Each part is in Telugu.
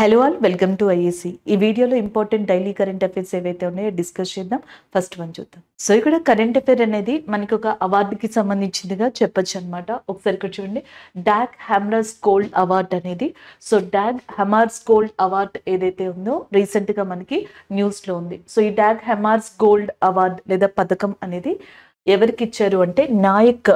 hello all welcome to IAC ఈ వీడియోలో ఇంపార్టెంట్ డైలీ కరెంట్ అఫైర్స్ ఏవైతే ఉన్నాయో డిస్కస్ చేద్దాం ఫస్ట్ వన్ చూద్దాం సో ఇక్కడ కరెంట్ అఫైర్ అనేది మనకి ఒక అవార్డుకి సంబంధించిందిగా చెప్పొచ్చు అనమాట ఒకసారి ఇక్కడ చూడండి డాక్ హ్యామర్స్ గోల్డ్ అవార్డ్ అనేది సో డాక్ హెమార్స్ గోల్డ్ అవార్డ్ ఏదైతే ఉందో రీసెంట్గా మనకి న్యూస్లో ఉంది సో ఈ డాక్ హెమార్స్ గోల్డ్ అవార్డ్ లేదా పథకం అనేది ఎవరికి ఇచ్చారు అంటే నాయక్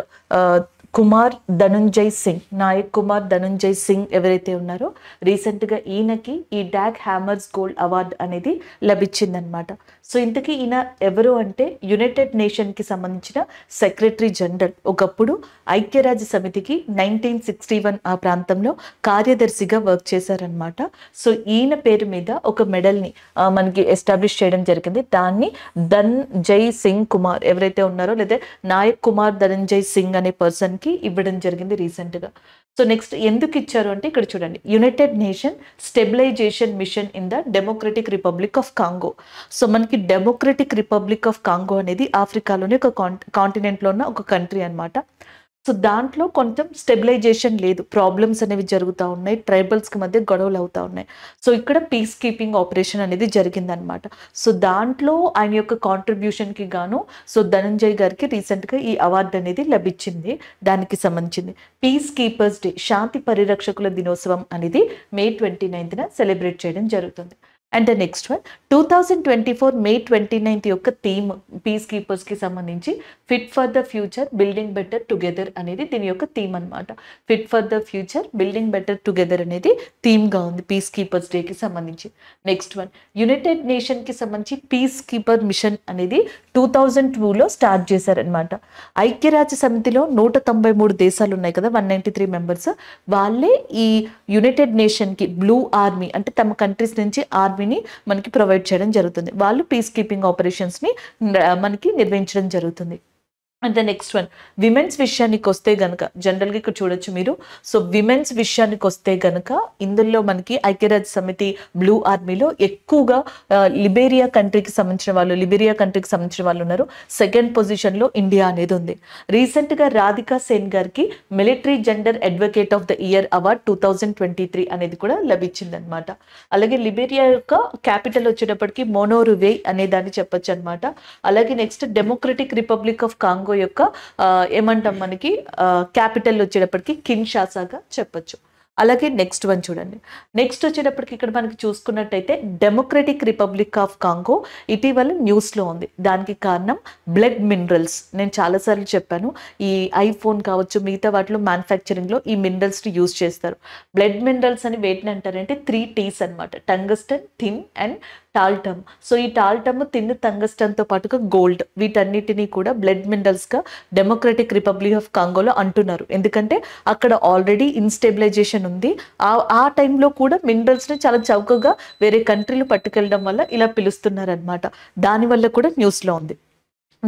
కుమార్ ధనుంజయ్ సింగ్ నాయక్ కుమార్ ధనుంజయ్ సింగ్ ఎవరైతే ఉన్నారో రీసెంట్గా ఈయనకి ఈ డాక్ హ్యామర్స్ గోల్డ్ అవార్డు అనేది లభించిందనమాట సో ఇంతకీ ఈయన ఎవరు అంటే యునైటెడ్ నేషన్కి సంబంధించిన సెక్రటరీ జనరల్ ఒకప్పుడు ఐక్యరాజ్య సమితికి నైన్టీన్ సిక్స్టీ వన్ ఆ ప్రాంతంలో కార్యదర్శిగా వర్క్ చేశారనమాట సో ఈయన పేరు మీద ఒక మెడల్ని మనకి ఎస్టాబ్లిష్ చేయడం జరిగింది దాన్ని ధన్ జయ్ సింగ్ కుమార్ ఎవరైతే ఉన్నారో లేదా నాయక్ కుమార్ ధనంజయ్ సింగ్ అనే పర్సన్ మనకి ఇవ్వడం జరిగింది రీసెంట్గా సో నెక్స్ట్ ఎందుకు ఇచ్చారు అంటే ఇక్కడ చూడండి United Nation stabilization mission in the Democratic Republic of Congo so మనకి డెమోక్రటిక్ రిపబ్లిక్ ఆఫ్ కాంగో అనేది ఆఫ్రికాలోనే ఒక కాంటినెంట్లో ఉన్న ఒక కంట్రీ అనమాట సో దాంట్లో కొంచెం స్టెబిలైజేషన్ లేదు ప్రాబ్లమ్స్ అనేవి జరుగుతూ ఉన్నాయి ట్రైబల్స్కి మధ్య గొడవలు అవుతూ ఉన్నాయి సో ఇక్కడ పీస్ కీపింగ్ ఆపరేషన్ అనేది జరిగిందనమాట సో దాంట్లో ఆయన యొక్క కాంట్రిబ్యూషన్కి గాను సో ధనంజయ్ గారికి రీసెంట్గా ఈ అవార్డు అనేది లభించింది దానికి సంబంధించింది పీస్ కీపర్స్ డే శాంతి పరిరక్షకుల దినోత్సవం అనేది మే ట్వంటీ నైన్త్న సెలబ్రేట్ చేయడం జరుగుతుంది and the next one two thousand twenty four May twenty ninth యొక్క థీమ్ పీస్ కీపర్స్కి సంబంధించి fit for the future building better together అనేది దీని యొక్క థీమ్ అనమాట fit for the future building better together అనేది థీమ్గా ఉంది పీస్ కీపర్స్ డేకి సంబంధించి నెక్స్ట్ వన్ యునైటెడ్ నేషన్కి సంబంధించి పీస్ కీపర్ మిషన్ అనేది టూ థౌజండ్ టూలో స్టార్ట్ చేశారనమాట ఐక్యరాజ్య సమితిలో నూట తొంభై మూడు దేశాలు ఉన్నాయి కదా వన్ నైంటీ త్రీ మెంబర్స్ వాళ్ళే ఈ యునైటెడ్ నేషన్కి బ్లూ ఆర్మీ అంటే తమ కంట్రీస్ నుంచి ఆర్మీ ఆర్మీని మనకి ప్రొవైడ్ చేయడం జరుగుతుంది వాళ్ళు పీస్ కీపింగ్ ఆపరేషన్స్ని మనకి నిర్వహించడం జరుగుతుంది and the next one women's విషయానికి వస్తే గనక జనరల్గా ఇక్కడ చూడొచ్చు మీరు సో విమెన్స్ విషయానికి వస్తే గనక ఇందులో మనకి ఐక్యరాజ్య సమితి బ్లూ ఆర్మీలో ఎక్కువగా లిబేరియా కంట్రీకి సంబంధించిన వాళ్ళు లిబేరియా కంట్రీకి సంబంధించిన వాళ్ళు ఉన్నారు సెకండ్ పొజిషన్లో ఇండియా అనేది ఉంది రీసెంట్గా రాధికా సేన్ గారికి military gender advocate of the year award two thousand twenty three అనేది కూడా లభించిందనమాట అలాగే లిబేరియా యొక్క క్యాపిటల్ వచ్చేటప్పటికి మోనోరువే అనే దాన్ని చెప్పొచ్చు అనమాట అలాగే next Democratic Republic of Congo యొక్క ఏమంటాం మనకి క్యాపిటల్ వచ్చేటప్పటికి కిన్షాసాగా చెప్పచ్చు అలాగే నెక్స్ట్ వన్ చూడండి నెక్స్ట్ వచ్చేటప్పటికి ఇక్కడ మనకి చూసుకున్నట్టయితే డెమోక్రటిక్ రిపబ్లిక్ ఆఫ్ కాంగో ఇటీవల న్యూస్లో ఉంది దానికి కారణం బ్లడ్ మినరల్స్ నేను చాలాసార్లు చెప్పాను ఈ ఐఫోన్ కావచ్చు మిగతా వాటిలో మ్యానుఫ్యాక్చరింగ్లో ఈ మినరల్స్ని యూజ్ చేస్తారు బ్లడ్ మినరల్స్ అని వేటిని అంటారంటే త్రీ టీస్ అనమాట tungsten tin and tantalum so ఈ టాల్టమ్ తిన్ తంగస్టన్తో పాటుగా గోల్డ్ వీటన్నిటినీ కూడా బ్లడ్ మినరల్స్గా డెమోక్రటిక్ రిపబ్లిక్ ఆఫ్ కాంగోలో అంటున్నారు ఎందుకంటే అక్కడ ఆల్రెడీ ఇన్స్టెబిలైజేషన్ ఉంది ఆ ఆ టైంలో కూడా మినరల్స్ని చాలా చౌకగా వేరే కంట్రీలు పట్టుకెళ్ళడం వల్ల ఇలా పిలుస్తున్నారనమాట దానివల్ల కూడా న్యూస్లో ఉంది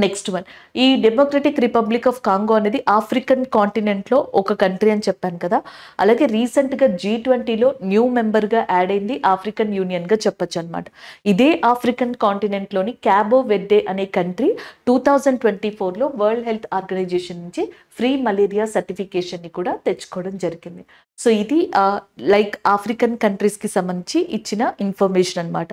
నెక్స్ట్ వన్ ఈ డెమోక్రటిక్ రిపబ్లిక్ ఆఫ్ కాంగో అనేది ఆఫ్రికన్ కాంటినెంట్లో ఒక కంట్రీ అని చెప్పాను కదా అలాగే రీసెంట్గా జీ ట్వంటీలో న్యూ మెంబర్గా యాడ్ అయింది ఆఫ్రికన్ యూనియన్గా చెప్పొచ్చు అనమాట ఇదే ఆఫ్రికన్ కాంటినెంట్లోని క్యాబో వెర్డే అనే కంట్రీ టూ థౌజండ్ ట్వంటీ ఫోర్లో వరల్డ్ హెల్త్ ఆర్గనైజేషన్ నుంచి ఫ్రీ మలేరియా సర్టిఫికేషన్ని కూడా తెచ్చుకోవడం జరిగింది సో ఇది లైక్ ఆఫ్రికన్ కంట్రీస్కి సంబంధించి ఇచ్చిన ఇన్ఫర్మేషన్ అనమాట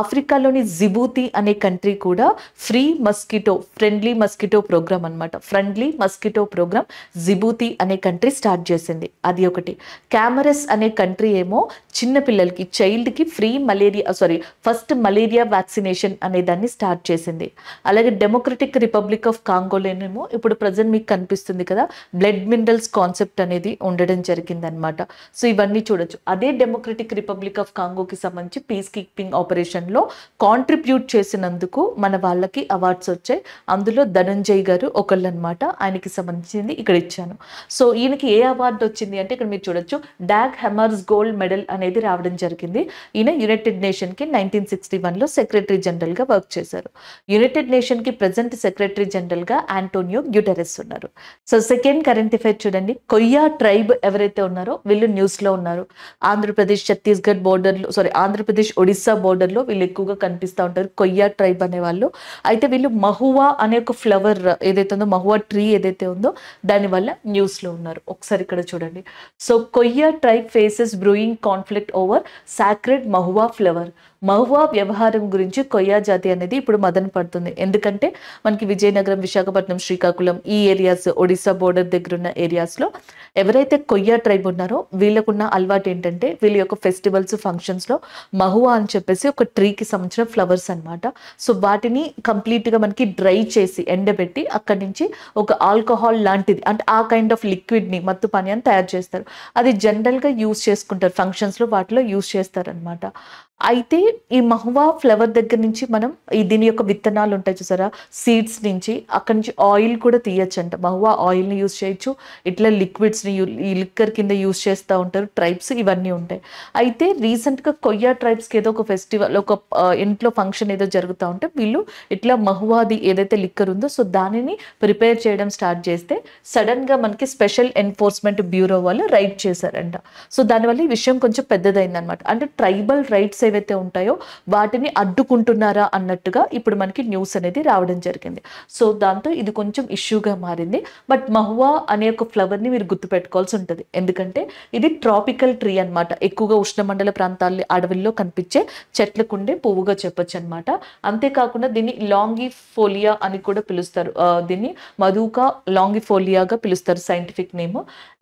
ఆఫ్రికాలోని జిబూతి అనే కంట్రీ కూడా free mosquito friendly mosquito programme అనమాట ఫ్రెండ్లీ మస్కిటో ప్రోగ్రామ్ జిబూతి అనే కంట్రీ స్టార్ట్ చేసింది అది ఒకటి క్యామరస్ అనే కంట్రీ ఏమో చిన్న పిల్లలకి చైల్డ్కి free malaria sorry first malaria vaccination అనే దాన్ని స్టార్ట్ చేసింది అలాగే డెమోక్రటిక్ రిపబ్లిక్ ఆఫ్ కాంగోలేనేమో ఇప్పుడు ప్రజెంట్ మీకు కనిపిస్తుంది ఉంటుంది కదా బ్లడ్ మినరల్స్ కాన్సెప్ట్ అనేది ఉండడం జరిగిందనమాట సో ఇవన్నీ చూడొచ్చు అదే డెమోక్రటిక్ రిపబ్లిక్ ఆఫ్ కాంగోకి సంబంధించి పీస్ కీపింగ్ ఆపరేషన్లో కాంట్రిబ్యూట్ చేసినందుకు మన వాళ్ళకి అవార్డ్స్ వచ్చాయి అందులో ధనంజయ్ గారు ఒకళ్ళు అనమాట ఆయనకి సంబంధించింది ఇక్కడ ఇచ్చాను సో ఈయనకి ఏ అవార్డు వచ్చింది అంటే ఇక్కడ మీరు చూడొచ్చు డాగ్ హెమర్స్ గోల్డ్ మెడల్ అనేది రావడం జరిగింది ఈయన యునైటెడ్ నేషన్కి నైన్టీన్ సిక్స్టీ వన్లో సెక్రటరీ జనరల్గా వర్క్ చేశారు యునైటెడ్ నేషన్కి ప్రజెంట్ సెక్రటరీ జనరల్గా ఆంటోనియో గ్యూటరెస్ ఉన్నారు సో సెకండ్ కరెంట్ అఫైర్ చూడండి కొయ్యా ట్రైబ్ ఎవరైతే ఉన్నారో వీళ్ళు న్యూస్లో ఉన్నారు ఆంధ్రప్రదేశ్ ఛత్తీస్గఢ్ బోర్డర్లో సారీ ఆంధ్రప్రదేశ్ ఒడిస్సా బోర్డర్లో వీళ్ళు ఎక్కువగా కనిపిస్తూ ఉంటారు కొయ్యా ట్రైబ్ అనేవాళ్ళు అయితే వీళ్ళు మహువా అనే ఒక ఫ్లవర్ ఏదైతే ఉందో మహువా ట్రీ ఏదైతే ఉందో దానివల్ల న్యూస్లో ఉన్నారు ఒకసారి ఇక్కడ చూడండి so Koya tribe faces brewing conflict over sacred mahua flower mahua వ్యవహారం గురించి కొయ్యా జాతి అనేది ఇప్పుడు మదన పడుతుంది ఎందుకంటే మనకి విజయనగరం విశాఖపట్నం శ్రీకాకుళం ఈ ఏరియాస్ ఒడిశా బోర్డర్ దగ్గర ఉన్న ఏరియాస్లో ఎవరైతే కొయ్యా ట్రైబ్ ఉన్నారో వీళ్ళకున్న అలవాటు ఏంటంటే వీళ్ళ యొక్క ఫెస్టివల్స్ ఫంక్షన్స్లో మహువా అని చెప్పేసి ఒక ట్రీకి సంబంధించిన ఫ్లవర్స్ అనమాట సో వాటిని కంప్లీట్గా మనకి డ్రై చేసి ఎండబెట్టి అక్కడి నుంచి ఒక ఆల్కహాల్ లాంటిది అంటే ఆ కైండ్ ఆఫ్ లిక్విడ్ని మత్తు అని తయారు చేస్తారు అది జనరల్గా యూస్ చేసుకుంటారు ఫంక్షన్స్లో వాటిలో యూస్ చేస్తారనమాట అయితే ఈ మహువా ఫ్లవర్ దగ్గర నుంచి మనం ఈ దీని యొక్క విత్తనాలు ఉంటాయి చూసారా సీడ్స్ నుంచి అక్కడి నుంచి ఆయిల్ కూడా అంట మహువా ఆయిల్ని యూస్ చేయొచ్చు ఇట్లా లిక్విడ్స్ని ఈ లిక్కర్ కింద యూస్ చేస్తూ ఉంటారు ట్రైబ్స్ ఇవన్నీ ఉంటాయి అయితే రీసెంట్గా కొయ్యా ట్రైబ్స్కి ఏదో ఒక ఫెస్టివల్ ఒక ఇంట్లో ఫంక్షన్ ఏదో జరుగుతూ ఉంటే వీళ్ళు ఇట్లా మహువాది ఏదైతే లిక్కర్ ఉందో సో దానిని ప్రిపేర్ చేయడం స్టార్ట్ చేస్తే సడన్గా మనకి స్పెషల్ ఎన్ఫోర్స్మెంట్ బ్యూరో వాళ్ళు రైట్ చేశారంట సో దానివల్ల ఈ విషయం కొంచెం పెద్దదైందనమాట అంటే ట్రైబల్ రైట్స్ ఏవైతే ఉంటాయో వాటిని అడ్డుకుంటున్నారా అన్నట్టుగా ఇప్పుడు మనకి న్యూస్ అనేది రావడం జరిగింది సో దాంతో ఇది కొంచెం ఇష్యూగా మారింది బట్ మహువా అనే ఒక ఫ్లవర్ని మీరు గుర్తుపెట్టుకోవాల్సి ఉంటుంది ఎందుకంటే ఇది ట్రాపికల్ ట్రీ అనమాట ఎక్కువగా ఉష్ణమండల ప్రాంతాల్లో అడవుల్లో కనిపించే చెట్లకు ఉండే పువ్వుగా చెప్పొచ్చు అనమాట అంతేకాకుండా దీన్ని లాంగి ఫోలియా అని కూడా పిలుస్తారు దీన్ని మధుక లాంగిఫోలియాగా పిలుస్తారు సైంటిఫిక్ నేమ్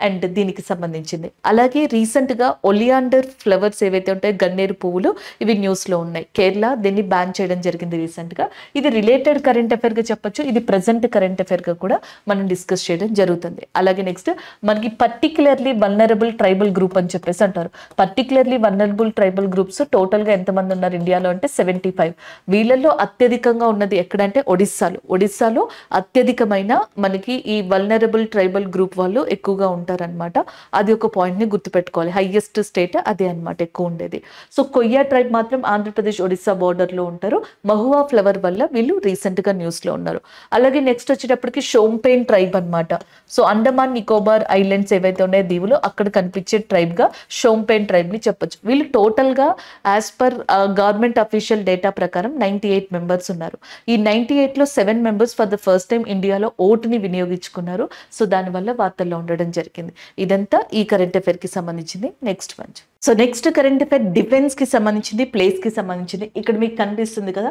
అండ్ దీనికి సంబంధించింది అలాగే రీసెంట్గా ఒలియాండర్ ఫ్లవర్స్ ఏవైతే ఉంటాయో గన్నేరు పువ్వులు ఇవి న్యూస్లో ఉన్నాయి కేరళ దీన్ని బ్యాన్ చేయడం జరిగింది రీసెంట్గా ఇది రిలేటెడ్ కరెంట్ గా చెప్పొచ్చు ఇది ప్రజెంట్ కరెంట్ అఫైర్గా కూడా మనం డిస్కస్ చేయడం జరుగుతుంది అలాగే నెక్స్ట్ మనకి పర్టికులర్లీ వల్నరబుల్ ట్రైబల్ గ్రూప్ అని చెప్పేసి అంటారు పర్టికులర్లీ వల్నరబుల్ ట్రైబల్ గ్రూప్స్ టోటల్గా ఎంతమంది ఉన్నారు ఇండియాలో అంటే సెవెంటీ ఫైవ్ వీళ్ళల్లో అత్యధికంగా ఉన్నది ఎక్కడంటే ఒడిస్సాలో ఒడిస్సాలో అత్యధికమైన మనకి ఈ వల్నరబుల్ ట్రైబల్ గ్రూప్ వాళ్ళు ఎక్కువగా ఉంటారనమాట అది ఒక పాయింట్ని గుర్తుపెట్టుకోవాలి హయ్యెస్ట్ స్టేట్ అదే అనమాట ఎక్కువ ఉండేది సో కొయ్య ఇండియా ట్రైబ్ మాత్రం ఆంధ్రప్రదేశ్ ఒడిస్సా బార్డర్లో ఉంటారు మహువా ఫ్లవర్ వల్ల వీళ్ళు రీసెంట్గా న్యూస్లో ఉన్నారు అలాగే నెక్స్ట్ వచ్చేటప్పటికి షోంపేన్ ట్రైబ్ అనమాట సో అండమాన్ నికోబార్ ఐలాండ్స్ ఏవైతే ఉన్నాయో దీవులు అక్కడ కనిపించే ట్రైబ్గా షోంపేన్ ట్రైబ్ని చెప్పొచ్చు వీళ్ళు టోటల్గా as per government official data ప్రకారం నైంటీ ఎయిట్ మెంబర్స్ ఉన్నారు ఈ నైంటీ ఎయిట్లో seven members for the first time ఇండియాలో ఓటుని వినియోగించుకున్నారు సో దానివల్ల వార్తల్లో ఉండడం జరిగింది ఇదంతా ఈ కరెంట్ కి సంబంధించింది నెక్స్ట్ మంచి సో నెక్స్ట్ కరెంట్ అఫేర్ డిఫెన్స్కి సంబంధించింది ప్లేస్కి సంబంధించింది ఇక్కడ మీకు కనిపిస్తుంది కదా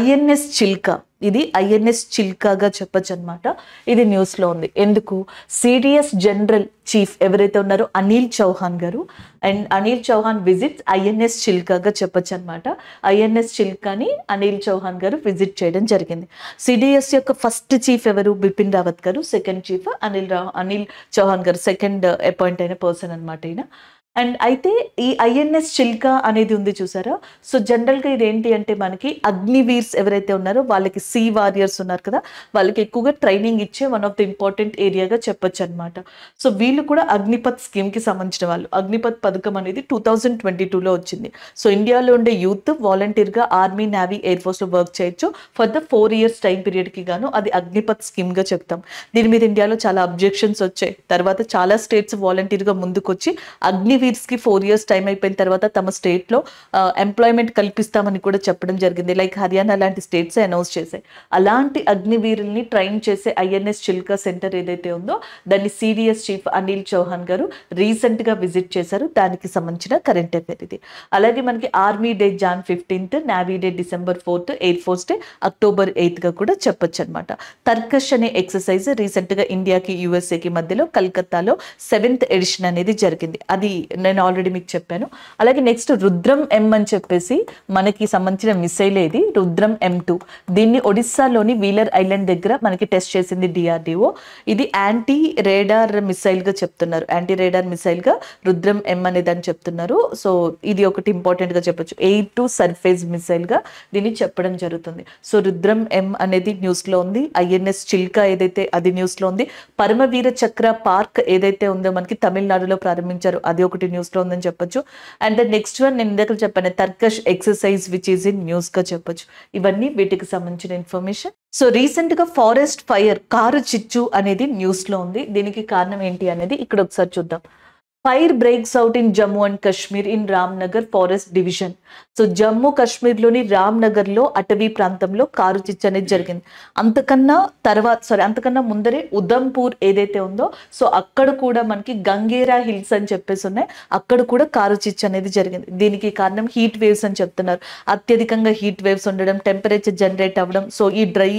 ఐఎన్ఎస్ చిల్కా ఇది ఐఎన్ఎస్ చిల్కాగా చెప్పచ్చు అనమాట ఇది న్యూస్లో ఉంది ఎందుకు సిడిఎస్ జనరల్ చీఫ్ ఎవరైతే ఉన్నారో అనిల్ చౌహాన్ గారు and Anil Chauhan visits INS చిల్కాగా చెప్పచ్చు అనమాట ఐఎన్ఎస్ చిల్కాని అనిల్ చౌహాన్ గారు విజిట్ చేయడం జరిగింది సిడిఎస్ యొక్క ఫస్ట్ చీఫ్ ఎవరు బిపిన్ రావత్ గారు సెకండ్ చీఫ్ అనిల్ రా అనిల్ చౌహాన్ గారు సెకండ్ అపాయింట్ అయిన పర్సన్ అనమాట ఈయన అండ్ అయితే ఈ ఐఎన్ఎస్ చిల్క అనేది ఉంది చూసారా సో జనరల్గా ఇదేంటి అంటే మనకి అగ్నివీర్స్ ఎవరైతే ఉన్నారో వాళ్ళకి సీ వారియర్స్ ఉన్నారు కదా వాళ్ళకి ఎక్కువగా ట్రైనింగ్ ఇచ్చే వన్ ఆఫ్ ద ఇంపార్టెంట్ ఏరియాగా చెప్పొచ్చు అనమాట సో వీళ్ళు కూడా అగ్నిపథ్ స్కీమ్కి సంబంధించిన వాళ్ళు అగ్నిపథ్ పథకం అనేది టూ థౌజండ్ ట్వంటీ టూలో వచ్చింది సో ఇండియాలో ఉండే యూత్ వాలంటీర్గా ఆర్మీ నేవీ ఎయిర్ ఫోర్స్లో వర్క్ చేయొచ్చు for the four years time పీరియడ్కి గాను అది అగ్నిపథ్ స్కీమ్గా చెప్తాం దీని మీద ఇండియాలో చాలా అబ్జెక్షన్స్ వచ్చాయి తర్వాత చాలా స్టేట్స్ వాలంటీర్గా ముందుకొచ్చి అగ్ని వీర్స్కి ఫోర్ ఇయర్స్ టైం అయిపోయిన తర్వాత తమ స్టేట్లో ఎంప్లాయ్మెంట్ కల్పిస్తామని కూడా చెప్పడం జరిగింది లైక్ హర్యానా లాంటి స్టేట్స్ అనౌన్స్ చేశాయి అలాంటి అగ్నివీరుల్ని ట్రైన్ చేసే ఐఎన్ఎస్ చిల్కా సెంటర్ ఏదైతే ఉందో దాన్ని సిడిఎస్ చీఫ్ అనిల్ చౌహాన్ గారు రీసెంట్గా విజిట్ చేశారు దానికి సంబంధించిన కరెంట్ అఫేర్ ఇది అలాగే మనకి army day Jan fifteenth navy day December fourth air force day October ఎయిత్గా కూడా చెప్పొచ్చు అనమాట తర్కష్ అనే ఎక్సర్సైజ్ రీసెంట్గా ఇండియాకి యూఎస్ఏకి మధ్యలో కల్కత్తాలో సెవెంత్ ఎడిషన్ అనేది జరిగింది అది నేను ఆల్రెడీ మీకు చెప్పాను అలాగే నెక్స్ట్ రుద్రం ఎం అని చెప్పేసి మనకి సంబంధించిన మిసైల్ ఏది రుద్రం ఎం టూ దీన్ని ఒడిస్సాలోని వీలర్ ఐలాండ్ దగ్గర మనకి టెస్ట్ చేసింది డిఆర్డిఓ ఇది యాంటీ రేడార్ మిసైల్గా చెప్తున్నారు యాంటీ రేడార్ మిసైల్గా రుద్రం ఎం అనేది అని చెప్తున్నారు సో ఇది ఒకటి ఇంపార్టెంట్గా చెప్పొచ్చు ఎయిట్ టు సర్ఫేస్ మిసైల్గా దీన్ని చెప్పడం జరుగుతుంది సో రుద్రం ఎం అనేది న్యూస్లో ఉంది ఐఎన్ఎస్ చిల్కా ఏదైతే అది న్యూస్లో ఉంది పరమవీర చక్ర పార్క్ ఏదైతే ఉందో మనకి తమిళనాడులో ప్రారంభించారు అది ఒకటి ఒకటి న్యూస్లో ఉందని చెప్పొచ్చు అండ్ దెన్ నెక్స్ట్ వన్ నేను ఇందాక చెప్పాను Tarkash exercise which is in న్యూస్గా చెప్పొచ్చు ఇవన్నీ వీటికి సంబంధించిన ఇన్ఫర్మేషన్ సో రీసెంట్గా ఫారెస్ట్ ఫైర్ కారు చిచ్చు అనేది న్యూస్లో ఉంది దీనికి కారణం ఏంటి అనేది ఇక్కడ ఒకసారి చూద్దాం fire breaks out in Jammu and Kashmir in Ramnagar forest division so Jammu కాశ్మీర్లోని లో అటవీ ప్రాంతంలో కారు చిచ్చు అనేది జరిగింది అంతకన్నా తర్వాత సారీ అంతకన్నా ముందరే ఉదంపూర్ ఏదైతే ఉందో సో అక్కడ కూడా మనకి గంగేరా హిల్స్ అని చెప్పేసి ఉన్నాయి అక్కడ కూడా కారు చిచ్చు అనేది జరిగింది దీనికి కారణం హీట్ వేవ్స్ అని చెప్తున్నారు అత్యధికంగా హీట్ వేవ్స్ ఉండడం టెంపరేచర్ జనరేట్ అవ్వడం సో ఈ డ్రై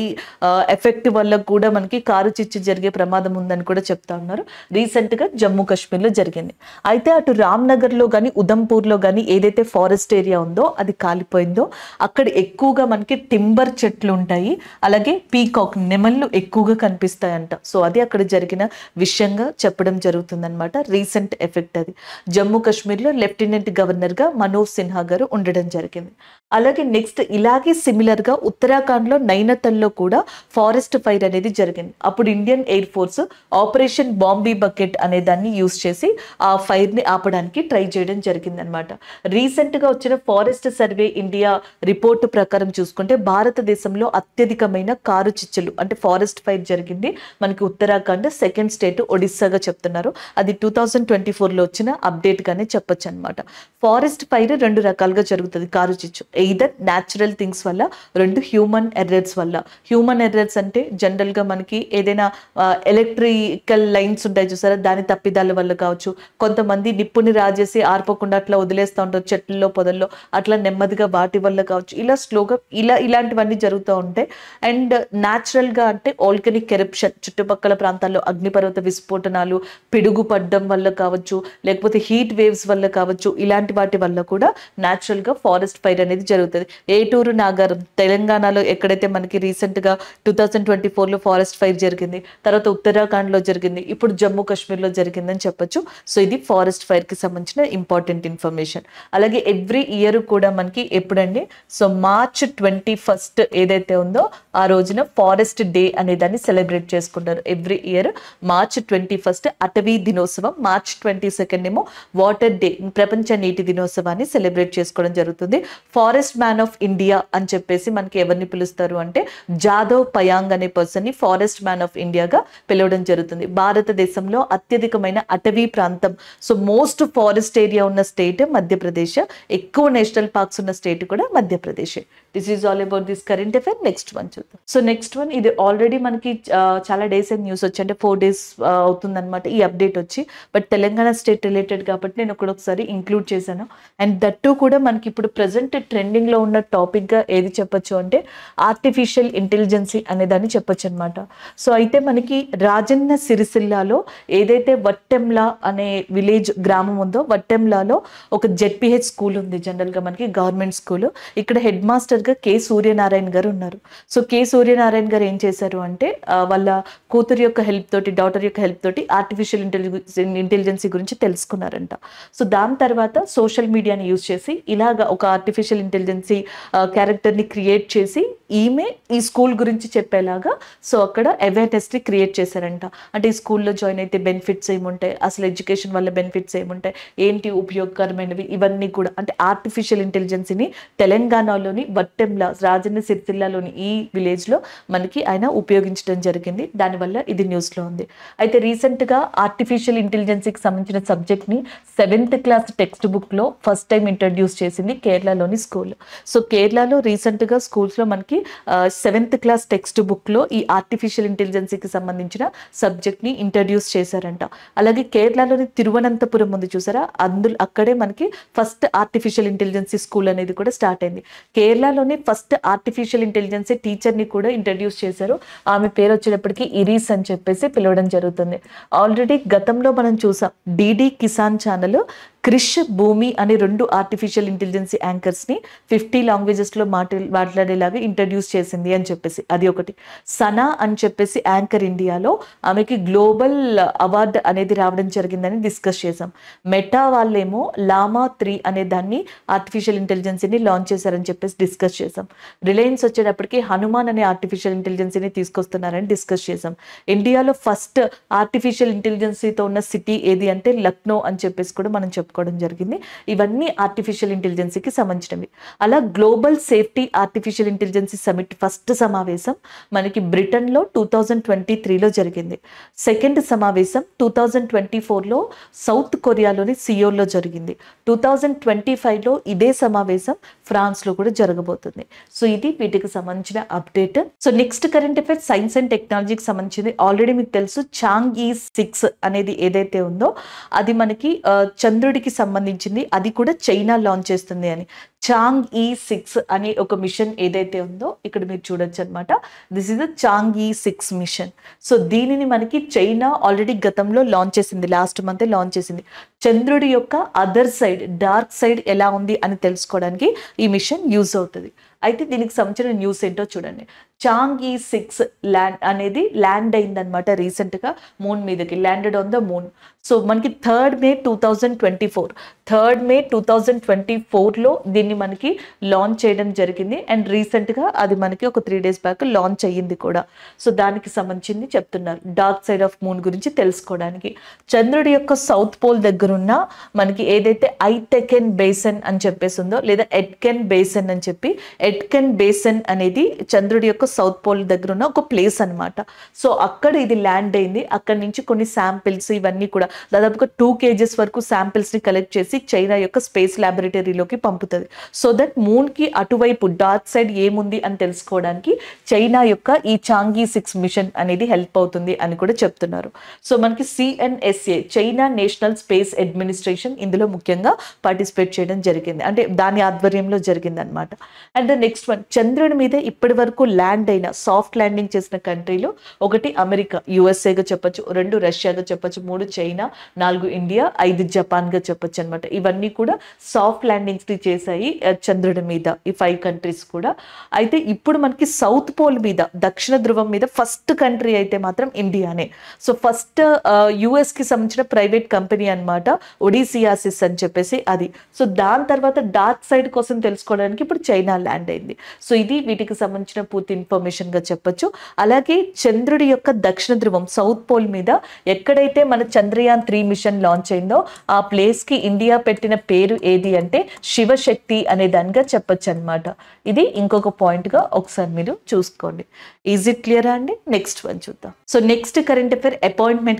ఎఫెక్ట్ వల్ల కూడా మనకి కారు చిచ్చు జరిగే ప్రమాదం ఉందని కూడా చెప్తా ఉన్నారు రీసెంట్గా జమ్మూ కాశ్మీర్లో జరిగింది జరిగింది అయితే అటు రామ్నగర్లో కానీ ఉదంపూర్లో కానీ ఏదైతే ఫారెస్ట్ ఏరియా ఉందో అది కాలిపోయిందో అక్కడ ఎక్కువగా మనకి టింబర్ చెట్లు ఉంటాయి అలాగే పీకాక్ నెమళ్ళు ఎక్కువగా కనిపిస్తాయంట సో అది అక్కడ జరిగిన విషయంగా చెప్పడం జరుగుతుందన్నమాట రీసెంట్ ఎఫెక్ట్ అది జమ్మూ కాశ్మీర్లో లెఫ్టినెంట్ గవర్నర్గా మనోజ్ సిన్హా గారు ఉండడం జరిగింది అలాగే నెక్స్ట్ ఇలాగే సిమిలర్గా ఉత్తరాఖండ్లో నైనతల్లో కూడా ఫారెస్ట్ ఫైర్ అనేది జరిగింది అప్పుడు Indian air force operation Bambi bucket అనే దాన్ని యూస్ చేసి ఆ ఫైర్ని ఆపడానికి ట్రై చేయడం జరిగిందనమాట రీసెంట్గా వచ్చిన ఫారెస్ట్ సర్వే ఇండియా రిపోర్టు ప్రకారం చూసుకుంటే భారతదేశంలో అత్యధికమైన కారు చిచ్చలు అంటే ఫారెస్ట్ ఫైర్ జరిగింది మనకి ఉత్తరాఖండ్ సెకండ్ స్టేట్ ఒడిస్సాగా చెప్తున్నారు అది టూ థౌజండ్ ట్వంటీ ఫోర్లో వచ్చిన అప్డేట్గానే చెప్పొచ్చు అనమాట ఫారెస్ట్ ఫైర్ రెండు రకాలుగా జరుగుతుంది కారు చిచ్చు ఎయిదర్ న్యాచురల్ థింగ్స్ వల్ల రెండు హ్యూమన్ ఎర్రర్స్ వల్ల హ్యూమన్ ఎర్రర్స్ అంటే జనరల్గా మనకి ఏదైనా ఎలక్ట్రికల్ లైన్స్ ఉంటాయి చూసారా దాని తప్పిదాల వల్ల కావచ్చు కొంతమంది నిప్పుని రాజేసి ఆర్పకుండా అట్లా వదిలేస్తూ ఉంటారు చెట్లలో పొదల్లో అట్లా నెమ్మదిగా వాటి వల్ల కావచ్చు ఇలా స్లోగా ఇలా ఇలాంటివన్నీ జరుగుతూ ఉంటాయి అండ్ న్యాచురల్గా అంటే ఆల్కనిక్ కెరప్షన్ చుట్టుపక్కల ప్రాంతాల్లో అగ్నిపర్వత విస్ఫోటనాలు పిడుగు పడ్డం వల్ల కావచ్చు లేకపోతే హీట్ వేవ్స్ వల్ల కావచ్చు ఇలాంటి వాటి వల్ల కూడా న్యాచురల్గా ఫారెస్ట్ ఫైర్ అనేది జరుగుతుంది ఏటూరు నాగారం తెలంగాణలో ఎక్కడైతే మనకి రీసెంట్గా టూ థౌజండ్ ట్వంటీ ఫోర్లో ఫారెస్ట్ ఫైర్ జరిగింది తర్వాత ఉత్తరాఖండ్లో జరిగింది ఇప్పుడు జమ్మూ కాశ్మీర్లో జరిగిందని చెప్పొచ్చు సో ఇది ఫారెస్ట్ ఫైర్కి సంబంధించిన ఇంపార్టెంట్ ఇన్ఫర్మేషన్ అలాగే ఎవ్రీ ఇయర్ కూడా మనకి ఎప్పుడండి సో మార్చ్ ట్వంటీ ఫస్ట్ ఏదైతే ఉందో ఆ రోజున ఫారెస్ట్ డే అనే దాన్ని సెలబ్రేట్ చేసుకుంటారు every year March twenty first అటవీ దినోత్సవం మార్చ్ ట్వంటీ సెకండ్ ఏమో వాటర్ డే ప్రపంచ నీటి దినోత్సవాన్ని సెలబ్రేట్ చేసుకోవడం జరుగుతుంది ఫారెస్ట్ మ్యాన్ ఆఫ్ ఇండియా అని చెప్పేసి మనకి ఎవరిని పిలుస్తారు అంటే జాదవ్ పయాంగ్ అనే పర్సన్ని ఫారెస్ట్ మ్యాన్ ఆఫ్ ఇండియాగా పిలవడం జరుగుతుంది భారతదేశంలో అత్యధికమైన అటవీ ప్రాంతం చూసాం సో మోస్ట్ ఫారెస్ట్ ఏరియా ఉన్న స్టేట్ మధ్యప్రదేశ్ ఎక్కువ నేషనల్ పార్క్స్ ఉన్న స్టేట్ కూడా Madhya Pradesh this is all about this current affair next one చూద్దాం సో నెక్స్ట్ వన్ ఇది ఆల్రెడీ మనకి చాలా డేస్ అండ్ న్యూస్ వచ్చి అంటే ఫోర్ డేస్ అనమాట ఈ అప్డేట్ వచ్చి బట్ తెలంగాణ స్టేట్ రిలేటెడ్ కాబట్టి నేను ఇక్కడ ఒకసారి ఇంక్లూడ్ చేశాను అండ్ దట్టు కూడా మనకి ఇప్పుడు ప్రజెంట్ ట్రెండింగ్లో ఉన్న టాపిక్గా ఏది చెప్పొచ్చు అంటే ఆర్టిఫిషియల్ ఇంటెలిజెన్సీ అనే దాన్ని చెప్పొచ్చు అనమాట సో అయితే మనకి రాజన్న సిరిసిల్లాలో ఏదైతే వట్టెంలా అనే విలేజ్ గ్రామం ఉందో వట్టెంలాలో ఒక జెడ్పిహెచ్ స్కూల్ ఉంది జనరల్గా మనకి గవర్నమెంట్ స్కూల్ ఇక్కడ హెడ్ మాస్టర్ గా కె సూర్యనారాయణ గారు ఉన్నారు సో కె సూర్యనారాయణ గారు ఏం చేశారు అంటే వాళ్ళ కూతురు యొక్క హెల్ప్ తోటి డాటర్ యొక్క హెల్ప్ తోటి ఆర్టిఫిషియల్ ఇంటెలిజెన్స్ ఇంటెలిజెన్సీ గురించి తెలుసుకున్నారంట సో దాని తర్వాత సోషల్ మీడియాని యూజ్ చేసి ఇలాగ ఒక ఆర్టిఫిషియల్ ఇంటెలిజెన్సీ క్యారెక్టర్ ని క్రియేట్ చేసి ఈమె ఈ స్కూల్ గురించి చెప్పేలాగా సో అక్కడ ని క్రియేట్ చేశారంట అంటే ఈ స్కూల్లో జాయిన్ అయితే బెనిఫిట్స్ ఏముంటాయి అసలు ఎడ్యుకేషన్ వల్ల బెనిఫిట్స్ ఏముంటాయి ఏంటి ఉపయోగకరమైనవి ఇవన్నీ కూడా అంటే ఆర్టిఫిషియల్ ఇంటెలిజెన్సీని తెలంగాణలోని బట్ టెమ్లా రాజన్న సిరిసిల్లాలోని ఈ విలేజ్లో మనకి ఆయన ఉపయోగించడం జరిగింది దానివల్ల ఇది న్యూస్లో ఉంది అయితే రీసెంట్గా ఆర్టిఫిషియల్ కి సంబంధించిన సబ్జెక్ట్ని సెవెంత్ క్లాస్ టెక్స్ట్ బుక్లో ఫస్ట్ టైం ఇంట్రడ్యూస్ చేసింది కేరళలోని స్కూల్ సో కేరళలో రీసెంట్గా స్కూల్స్లో మనకి సెవెంత్ క్లాస్ టెక్స్ట్ బుక్లో ఈ ఆర్టిఫిషియల్ ఇంటెలిజెన్సీకి సంబంధించిన సబ్జెక్ట్ని ఇంట్రడ్యూస్ చేశారంట అలాగే కేరళలోని తిరువనంతపురం ఉంది చూసారా అందులో అక్కడే మనకి ఫస్ట్ ఆర్టిఫిషియల్ ఇంటెలిజెన్సీ స్కూల్ అనేది కూడా స్టార్ట్ అయింది కేరళలో ఇండియాలోనే ఫస్ట్ ఆర్టిఫిషియల్ ఇంటెలిజెన్స్ టీచర్ని కూడా ఇంట్రడ్యూస్ చేశారు ఆమె పేరు వచ్చేటప్పటికి ఇరీస్ అని చెప్పేసి పిలవడం జరుగుతుంది ఆల్రెడీ గతంలో మనం చూసాం డిడి కిసాన్ ఛానల్ క్రిష్ భూమి అనే రెండు ఆర్టిఫిషియల్ ఇంటెలిజెన్సీ యాంకర్స్ని ఫిఫ్టీ లాంగ్వేజెస్లో మాట మాట్లాడేలాగా ఇంట్రడ్యూస్ చేసింది అని చెప్పేసి అది ఒకటి సనా అని చెప్పేసి యాంకర్ ఇండియాలో ఆమెకి గ్లోబల్ అవార్డు అనేది రావడం జరిగిందని డిస్కస్ చేశాం మెటా వాళ్ళేమో లామా త్రీ అనే దాన్ని ఆర్టిఫిషియల్ ఇంటెలిజెన్సీని లాంచ్ చేశారని చెప్పేసి డిస్కస్ చేశాం రిలయన్స్ వచ్చేటప్పటికి హనుమాన్ అనే ఆర్టిఫిషియల్ ఇంటెలిజెన్సీని తీసుకొస్తున్నారని డిస్కస్ చేశాం ఇండియాలో ఫస్ట్ ఆర్టిఫిషియల్ ఇంటెలిజెన్సీతో ఉన్న సిటీ ఏది అంటే లక్నో అని చెప్పేసి కూడా మనం చెప్తాం పెట్టుకోవడం జరిగింది ఇవన్నీ ఆర్టిఫిషియల్ ఇంటెలిజెన్సీకి సంబంధించినవి అలా global safety artificial intelligence summit first సమావేశం మనకి బ్రిటన్లో టూ థౌజండ్ ట్వంటీ త్రీలో జరిగింది సెకండ్ సమావేశం టూ థౌజండ్ ట్వంటీ ఫోర్లో సౌత్ కొరియాలోని సియోల్లో జరిగింది టూ థౌజండ్ ట్వంటీ ఫైవ్లో ఇదే సమావేశం ఫ్రాన్స్లో కూడా జరగబోతుంది సో ఇది వీటికి సంబంధించిన update so next current affair science and టెక్నాలజీకి సంబంధించింది ఆల్రెడీ మీకు తెలుసు చాంగ్ ఈ సిక్స్ అనేది ఏదైతే ఉందో అది మనకి చంద్రుడి కి సంబంధించింది అది కూడా చైనా లాంచ్ చేస్తుంది అని చాంగ్ ఈ సిక్స్ అనే ఒక మిషన్ ఏదైతే ఉందో ఇక్కడ మీరు చూడొచ్చు అనమాట this is the Chang Chang'e six machine so దీనిని మనకి చైనా ఆల్రెడీ గతంలో లాంచ్ చేసింది లాస్ట్ మంత్ లాంచ్ చేసింది చంద్రుడి యొక్క అదర్ సైడ్ డార్క్ సైడ్ ఎలా ఉంది అని తెలుసుకోవడానికి ఈ మిషన్ యూజ్ అవుతుంది అయితే దీనికి సంబంధించిన న్యూస్ ఏంటో చూడండి చాంగ్ ఈ సిక్స్ ల్యాండ్ అనేది ల్యాండ్ అయింది రీసెంట్ రీసెంట్గా మూన్ మీదకి landed on the moon so మనకి third May two thousand twenty four third May two thousand twenty ఫోర్లో దీన్ని మనకి లాంచ్ చేయడం జరిగింది అండ్ రీసెంట్గా అది మనకి ఒక త్రీ డేస్ బ్యాక్ లాంచ్ అయ్యింది కూడా సో దానికి సంబంధించింది చెప్తున్నారు డార్క్ సైడ్ ఆఫ్ మూన్ గురించి తెలుసుకోవడానికి చంద్రుడి యొక్క సౌత్ పోల్ దగ్గరున్న మనకి ఏదైతే ఐటెకెన్ బేసన్ అని చెప్పేసి ఉందో లేదా ఎట్కెన్ బేసన్ అని చెప్పి ఎట్కెన్ బేసన్ అనేది చంద్రుడి యొక్క సౌత్ పోల్ దగ్గర ఉన్న ఒక ప్లేస్ అనమాట సో అక్కడ ఇది ల్యాండ్ అయింది అక్కడ నుంచి కొన్ని శాంపిల్స్ ఇవన్నీ కూడా దాదాపుగా టూ కేజెస్ వరకు శాంపిల్స్ని కలెక్ట్ చేసి చైనా యొక్క స్పేస్ ల్యాబొరేటరీలోకి పంపుతుంది సో దట్ మూన్కి అటువైపు డార్క్ సైడ్ ఏముంది అని తెలుసుకోవడానికి చైనా యొక్క ఈ చాంగీ సిక్స్ మిషన్ అనేది హెల్ప్ అవుతుంది అని కూడా చెప్తున్నారు సో మనకి CNSA China national space administration ఇందులో ముఖ్యంగా పార్టిసిపేట్ చేయడం జరిగింది అంటే దాని ఆధ్వర్యంలో జరిగింది అనమాట అండ్ ద నెక్స్ట్ వన్ చంద్రుని మీద ఇప్పటి వరకు ల్యాండ్ అయిన సాఫ్ట్ ల్యాండింగ్ చేసిన కంట్రీలు ఒకటి అమెరికా యుఎస్ఏగా చెప్పొచ్చు రెండు రష్యాగా చెప్పొచ్చు మూడు చైనా నాలుగు ఇండియా ఐదు జపాన్గా చెప్పొచ్చు అనమాట ఇవన్నీ కూడా సాఫ్ట్ ల్యాండింగ్స్ చేశాయి చంద్రుడి మీద ఈ ఫైవ్ కంట్రీస్ కూడా అయితే ఇప్పుడు మనకి సౌత్ పోల్ మీద దక్షిణ ధృవం మీద ఫస్ట్ కంట్రీ అయితే మాత్రం ఇండియానే సో ఫస్ట్ యుఎస్కి సంబంధించిన ప్రైవేట్ కంపెనీ అనమాట ఒడిసియాసిస్ అని చెప్పేసి అది సో దాని తర్వాత డార్క్ సైడ్ కోసం తెలుసుకోవడానికి ఇప్పుడు చైనా ల్యాండ్ ల్యాండ్ అయింది సో ఇది వీటికి సంబంధించిన పూర్తి ఇన్ఫర్మేషన్ గా చెప్పొచ్చు అలాగే చంద్రుడి యొక్క దక్షిణ ధ్రువం సౌత్ పోల్ మీద ఎక్కడైతే మన చంద్రయాన్ త్రీ మిషన్ లాంచ్ అయిందో ఆ ప్లేస్ కి ఇండియా పెట్టిన పేరు ఏది అంటే శివశక్తి అనే దానిగా చెప్పొచ్చు అనమాట ఇది ఇంకొక పాయింట్గా ఒకసారి మీరు చూసుకోండి ఈజ్ ఇట్ క్లియర్ అండి నెక్స్ట్ వన్ చూద్దాం సో నెక్స్ట్ కరెంట్ అఫేర్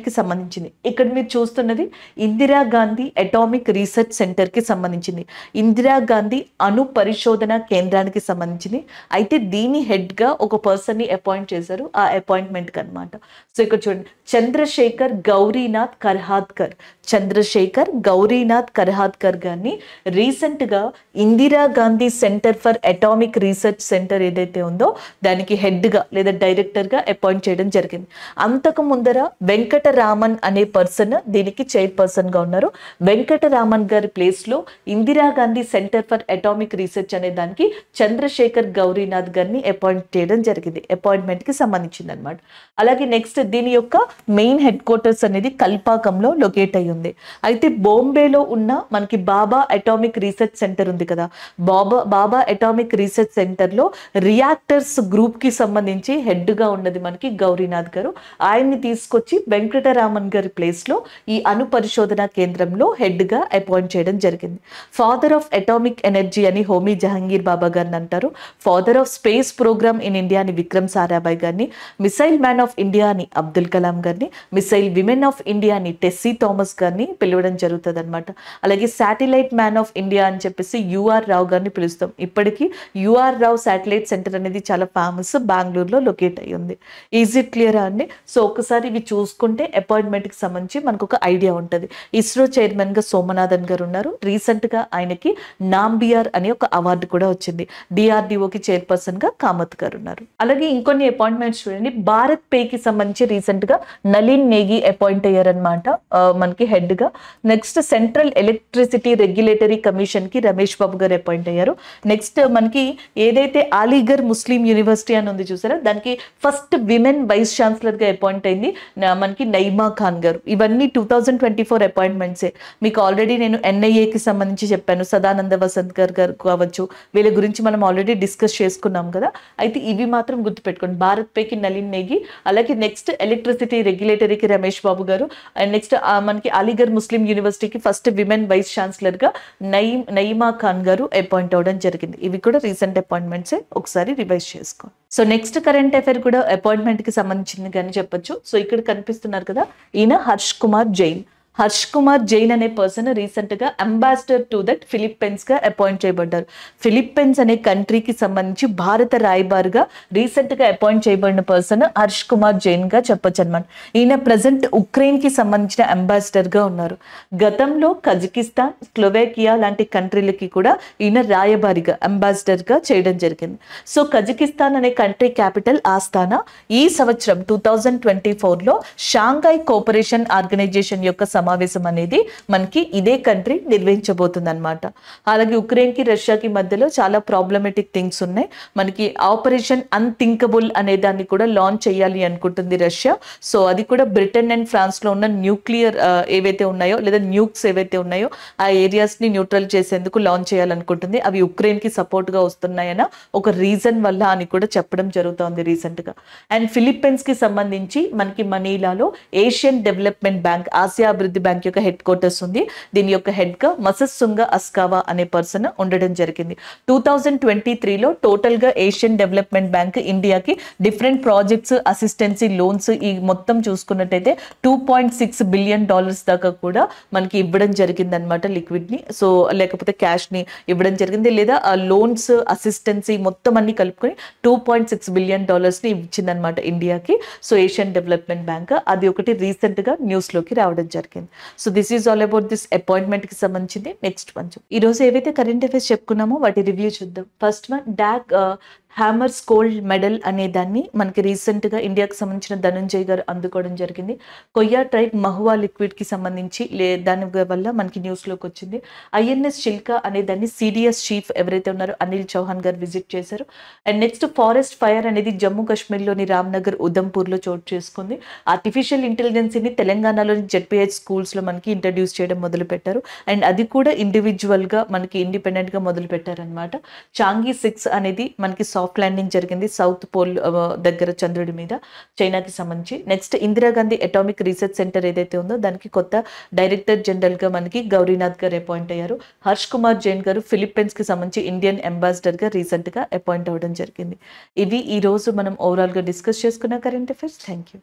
కి సంబంధించింది ఇక్కడ మీరు చూస్తున్నది Indira Gandhi atomic research centre కి సంబంధించింది ఇందిరా గాంధీ అణు పరిశోధన కేంద్రానికి దానికి సంబంధించింది అయితే దీని హెడ్గా ఒక పర్సన్ని అపాయింట్ చేశారు ఆ అపాయింట్మెంట్కి అనమాట సో ఇక్కడ చూడండి చంద్రశేఖర్ గౌరీనాథ్ కర్హాద్కర్ చంద్రశేఖర్ గౌరీనాథ్ కర్హాద్కర్ గారిని రీసెంట్గా Indira Gandhi centre for atomic research centre ఏదైతే ఉందో దానికి హెడ్గా లేదా డైరెక్టర్గా అపాయింట్ చేయడం జరిగింది అంతకు ముందర వెంకటరామన్ అనే పర్సన్ దీనికి చైర్పర్సన్గా ఉన్నారు వెంకటరామన్ గారి ప్లేస్లో Indira Gandhi centre for atomic research అనే దానికి చంద్రశేఖర్ గౌరీనాథ్ గారిని అపాయింట్ చేయడం జరిగింది అపాయింట్మెంట్కి సంబంధించింది అనమాట అలాగే నెక్స్ట్ దీని యొక్క మెయిన్ హెడ్ క్వార్టర్స్ అనేది కల్పాకంలో లొకేట్ అయి ఉంది అయితే బాంబేలో ఉన్న మనకి బాబా అటామిక్ రీసెర్చ్ సెంటర్ ఉంది కదా బాబా బాబా అటామిక్ రీసెర్చ్ సెంటర్లో రియాక్టర్స్ గ్రూప్కి సంబంధించి హెడ్గా ఉన్నది మనకి గౌరీనాథ్ గారు ఆయన్ని తీసుకొచ్చి వెంకటరామన్ గారి ప్లేస్లో ఈ అణు పరిశోధన కేంద్రంలో హెడ్గా అపాయింట్ చేయడం జరిగింది ఫాదర్ ఆఫ్ అటామిక్ ఎనర్జీ అని హోమీ జహంగీర్ బాబా గారిని అని అంటారు father of space programme in India అని విక్రమ్ సారాభాయ్ గారిని మిసైల్ మ్యాన్ ఆఫ్ ఇండియా అని అబ్దుల్ కలాం గారిని మిసైల్ విమెన్ ఆఫ్ ఇండియా అని టెస్సీ థామస్ గారిని పిలవడం జరుగుతుంది అనమాట అలాగే శాటిలైట్ మ్యాన్ ఆఫ్ ఇండియా అని చెప్పేసి యూఆర్ రావు గారిని పిలుస్తాం ఇప్పటికీ యూఆర్ రావు శాటిలైట్ సెంటర్ అనేది చాలా ఫేమస్ బెంగళూరులో లొకేట్ అయ్యి ఉంది ఈజీ క్లియరా అండి సో ఒకసారి ఇవి చూసుకుంటే అపాయింట్మెంట్కి సంబంధించి మనకు ఒక ఐడియా ఉంటుంది ఇస్రో చైర్మన్గా సోమనాథన్ గారు ఉన్నారు రీసెంట్గా ఆయనకి నాంబియార్ అనే ఒక అవార్డు కూడా వచ్చింది డిఆర్డిఓకి చైర్పర్సన్గా కామత్ గారు ఉన్నారు అలాగే ఇంకొన్ని అపాయింట్మెంట్స్ చూడండి భారత్ పేకి సంబంధించి రీసెంట్గా నలీన్ నేగి అపాయింట్ అయ్యారనమాట మనకి హెడ్గా నెక్స్ట్ సెంట్రల్ ఎలక్ట్రిసిటీ రెగ్యులేటరీ కమిషన్కి రమేష్ బాబు గారు అపాయింట్ అయ్యారు నెక్స్ట్ మనకి ఏదైతే అలీఘర్ ముస్లిం యూనివర్సిటీ అని ఉంది చూసారా దానికి ఫస్ట్ విమెన్ వైస్ ఛాన్సలర్గా అపాయింట్ అయింది మనకి నైమా ఖాన్ గారు ఇవన్నీ టూ థౌజండ్ ట్వంటీ ఫోర్ అపాయింట్మెంట్సే మీకు ఆల్రెడీ నేను ఎన్ఐఏకి సంబంధించి చెప్పాను సదానంద వసంత్ గారు గారు కావచ్చు వీళ్ళ గురించి మనం మనం ఆల్రెడీ డిస్కస్ చేసుకున్నాం కదా అయితే ఇవి మాత్రం గుర్తుపెట్టుకోండి భారత్ పేకి నలిన్ నేగి అలాగే నెక్స్ట్ ఎలక్ట్రిసిటీ రెగ్యులేటరీకి రమేష్ బాబు గారు అండ్ నెక్స్ట్ మనకి అలీగర్ ముస్లిం యూనివర్సిటీకి ఫస్ట్ విమెన్ వైస్ ఛాన్సలర్గా నయీం నయీమా ఖాన్ గారు అపాయింట్ అవ్వడం జరిగింది ఇవి కూడా రీసెంట్ అపాయింట్మెంట్సే ఒకసారి రివైజ్ చేసుకోండి సో నెక్స్ట్ కరెంట్ అఫైర్ కూడా అపాయింట్మెంట్కి సంబంధించింది కానీ చెప్పొచ్చు సో ఇక్కడ కనిపిస్తున్నారు కదా ఈయన హర్ష్ కుమార్ జైన్ హర్ష్ కుమార్ జైన్ అనే పర్సన్ రీసెంట్గా అంబాసిడర్ టు దట్ ఫిలిప్పైన్స్గా అపాయింట్ చేయబడ్డారు ఫిలిప్పైన్స్ అనే కంట్రీకి సంబంధించి భారత రీసెంట్ రీసెంట్గా అపాయింట్ చేయబడిన పర్సన్ హర్ష్ కుమార్ జైన్గా చెప్పొచ్చు అనమాట ఈయన ప్రజెంట్ ఉక్రెయిన్కి సంబంధించిన అంబాసిడర్గా ఉన్నారు గతంలో కజకిస్తాన్ స్లోవేకియా లాంటి కంట్రీలకి కూడా ఈయన రాయబారిగా అంబాసిడర్గా చేయడం జరిగింది సో కజకిస్తాన్ అనే కంట్రీ క్యాపిటల్ ఆస్థానా ఈ సంవత్సరం టూ థౌజండ్ ట్వంటీ ఫోర్లో షాంఘాయ్ కోఆపరేషన్ ఆర్గనైజేషన్ యొక్క సమావేశం అనేది మనకి ఇదే కంట్రీ నిర్వహించబోతుంది అనమాట అలాగే ఉక్రెయిన్కి రష్యాకి మధ్యలో చాలా ప్రాబ్లమెటిక్ థింగ్స్ ఉన్నాయి మనకి ఆపరేషన్ అన్థింకబుల్ అనే దాన్ని కూడా లాంచ్ చేయాలి అనుకుంటుంది రష్యా సో అది కూడా బ్రిటన్ అండ్ ఫ్రాన్స్లో ఉన్న న్యూక్లియర్ uh, ఏవైతే ఉన్నాయో లేదా న్యూక్స్ ఏవైతే ఉన్నాయో ఆ ఏరియాస్ని న్యూట్రల్ చేసేందుకు లాంచ్ చేయాలనుకుంటుంది అవి ఉక్రెయిన్కి సపోర్ట్గా వస్తున్నాయన్న ఒక రీజన్ వల్ల అని కూడా చెప్పడం జరుగుతోంది రీసెంట్గా అండ్ ఫిలిప్పీన్స్కి సంబంధించి మనకి మనీలాలో ఏషియన్ డెవలప్మెంట్ బ్యాంక్ ఆసియా అభివృద్ధి బ్యాంక్ యొక్క హెడ్ క్వార్టర్స్ ఉంది దీని యొక్క హెడ్గా మసస్సుంగ అస్కావా అనే పర్సన్ ఉండడం జరిగింది టూ థౌజండ్ ట్వంటీ త్రీలో టోటల్గా ఏషియన్ డెవలప్మెంట్ బ్యాంక్ ఇండియాకి డిఫరెంట్ ప్రాజెక్ట్స్ అసిస్టెన్సీ లోన్స్ ఈ మొత్తం చూసుకున్నట్టయితే two point six billion dollars దాకా కూడా మనకి ఇవ్వడం జరిగింది అనమాట లిక్విడ్ని సో లేకపోతే క్యాష్ని ఇవ్వడం జరిగింది లేదా లోన్స్ అసిస్టెన్సీ మొత్తం అన్ని కలుపుకొని టూ పాయింట్ సిక్స్ బిలియన్ డాలర్స్ని ఇచ్చిందనమాట ఇండియాకి సో ఏషియన్ డెవలప్మెంట్ బ్యాంక్ అది ఒకటి రీసెంట్గా న్యూస్లోకి రావడం జరిగింది అయిపోయింది so this is all about this అపాయింట్మెంట్కి సంబంధించింది నెక్స్ట్ ఈ ఈరోజు ఏవైతే కరెంట్ అఫేర్స్ చెప్పుకున్నామో వాటి రివ్యూ చూద్దాం first one dock hammers gold medal అనే దాన్ని మనకి రీసెంట్గా ఇండియాకి సంబంధించిన ధనుంజయ్ గారు అందుకోవడం జరిగింది కొయ్యా ట్రైడ్ మహువా లిక్విడ్కి సంబంధించి లే దాని వల్ల మనకి న్యూస్లోకి వచ్చింది ఐఎన్ఎస్ చిల్కా అనే దాన్ని సిడిఎస్ చీఫ్ ఎవరైతే ఉన్నారో అనిల్ చౌహాన్ గారు విజిట్ చేశారు అండ్ నెక్స్ట్ ఫారెస్ట్ ఫైర్ అనేది జమ్మూ కాశ్మీర్లోని రామ్నగర్ ఉదంపూర్లో చోటు చేసుకుంది ఆర్టిఫిషియల్ ఇంటెలిజెన్సీని తెలంగాణలోని జెడ్పీహెచ్ స్కూల్స్లో మనకి ఇంట్రడ్యూస్ చేయడం మొదలుపెట్టారు అండ్ అది కూడా ఇండివిజువల్గా మనకి ఇండిపెండెంట్గా మొదలుపెట్టారనమాట చాంగీ సిక్స్ అనేది మనకి సాఫ్ట్ ల్యాండింగ్ జరిగింది సౌత్ పోల్ దగ్గర చంద్రుడి మీద చైనాకి సంబంధించి next Indira Gandhi atomic research centre ఏదైతే ఉందో దానికి కొత్త డైరెక్టర్ జనరల్గా మనకి గౌరీనాథ్ గారు అపాయింట్ అయ్యారు హర్ష్ కుమార్ జైన్ గారు ఫిలిప్పీన్స్కి సంబంధించి ఇండియన్ అంబాసిడర్గా రీసెంట్గా అపాయింట్ అవ్వడం జరిగింది ఇవి ఈరోజు మనం ఓవరాల్గా డిస్కస్ చేసుకున్న కరెంట్ అఫైర్స్ థ్యాంక్ యూ